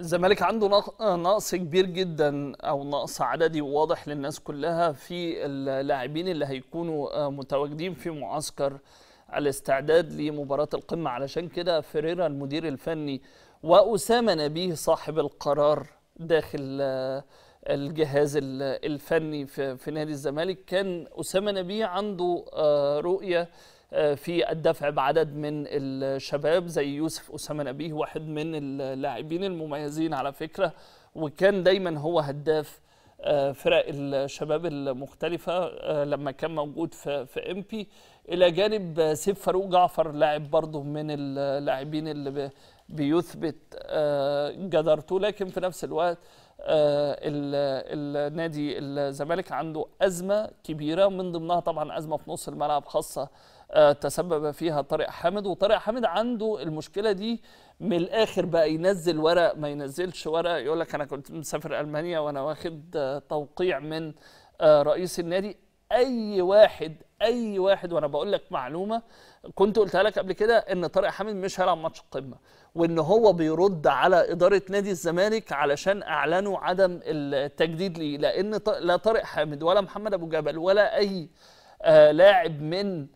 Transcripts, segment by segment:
الزمالك عنده آه، نقص كبير جدا او نقص عددي واضح للناس كلها في اللاعبين اللي هيكونوا آه، متواجدين في معسكر الاستعداد لمباراة القمة علشان كده فيريرا المدير الفني وأسامة نبيه صاحب القرار داخل آه، الجهاز الفني في نادي الزمالك كان أسامة نبيه عنده رؤية آه، في الدفع بعدد من الشباب زي يوسف أسامة نبيه واحد من اللاعبين المميزين على فكرة وكان دايما هو هداف آه، فرق الشباب المختلفة آه، لما كان موجود في امبي إلى جانب سيف فاروق جعفر لاعب برضه من اللاعبين اللي بيثبت آه، جدارته لكن في نفس الوقت آه، النادي الزمالك عنده أزمة كبيرة من ضمنها طبعا أزمة في نص الملعب خاصة آه، تسبب فيها طارق حامد وطارق حامد عنده المشكلة دي من الآخر بقى ينزل ورق ما ينزلش ورق يقول لك أنا كنت مسافر ألمانيا وأنا واخد توقيع من رئيس النادي أي واحد اي واحد وانا بقول لك معلومه كنت قلتها لك قبل كده ان طارق حامد مش هيلعب ماتش القمه وان هو بيرد على اداره نادي الزمالك علشان اعلنوا عدم التجديد ليه لان لا طارق حامد ولا محمد ابو جبل ولا اي آه لاعب من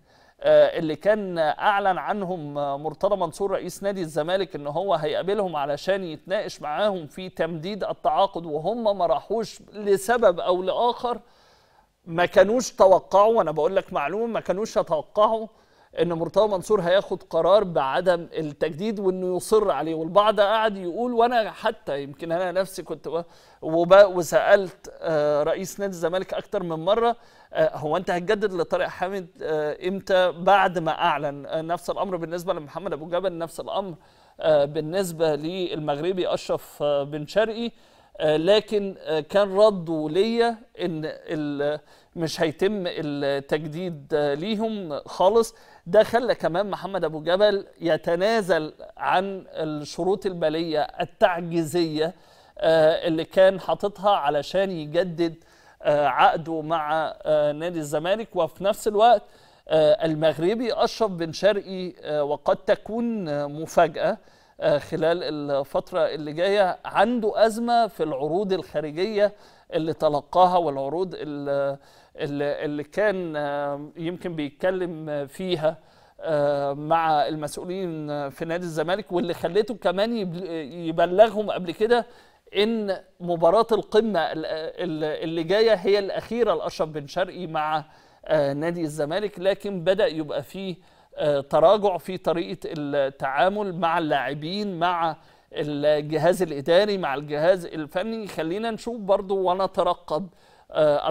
آه، اللي كان اعلن عنهم مرتضى منصور رئيس نادي الزمالك ان هو هيقابلهم علشان يتناقش معاهم في تمديد التعاقد وهم ما راحوش لسبب او لاخر ما كانوش توقعوا وانا بقول لك معلومه ما كانوش يتوقعوا ان مرتضى منصور هياخد قرار بعدم التجديد وانه يصر عليه والبعض قعد يقول وانا حتى يمكن انا نفسي كنت وسالت آه، رئيس نادي الزمالك اكتر من مره آه، هو انت هتجدد لطارق حامد آه، امتى بعد ما اعلن نفس الامر بالنسبه لمحمد ابو جبل نفس الامر بالنسبه للمغربي اشرف بن شرقي آه، لكن آه، كان رده ليا ان مش هيتم التجديد آه، ليهم خالص ده خلى كمان محمد ابو جبل يتنازل عن الشروط الماليه التعجيزيه اللي كان حاططها علشان يجدد عقده مع نادي الزمالك وفي نفس الوقت المغربي اشرف بن شرقي وقد تكون مفاجاه آه، خلال الفترة اللي جاية عنده أزمة في العروض الخارجية اللي تلقاها والعروض اللي, اللي كان آه، يمكن بيتكلم فيها آه، مع المسؤولين في نادي الزمالك واللي خليته كمان يبلغهم قبل كده ان مباراه القمه اللي جايه هي الاخيره لاشرف بن شرقي مع نادي الزمالك لكن بدا يبقى فيه تراجع في طريقه التعامل مع اللاعبين مع الجهاز الاداري مع الجهاز الفني خلينا نشوف برضو ونترقب آه،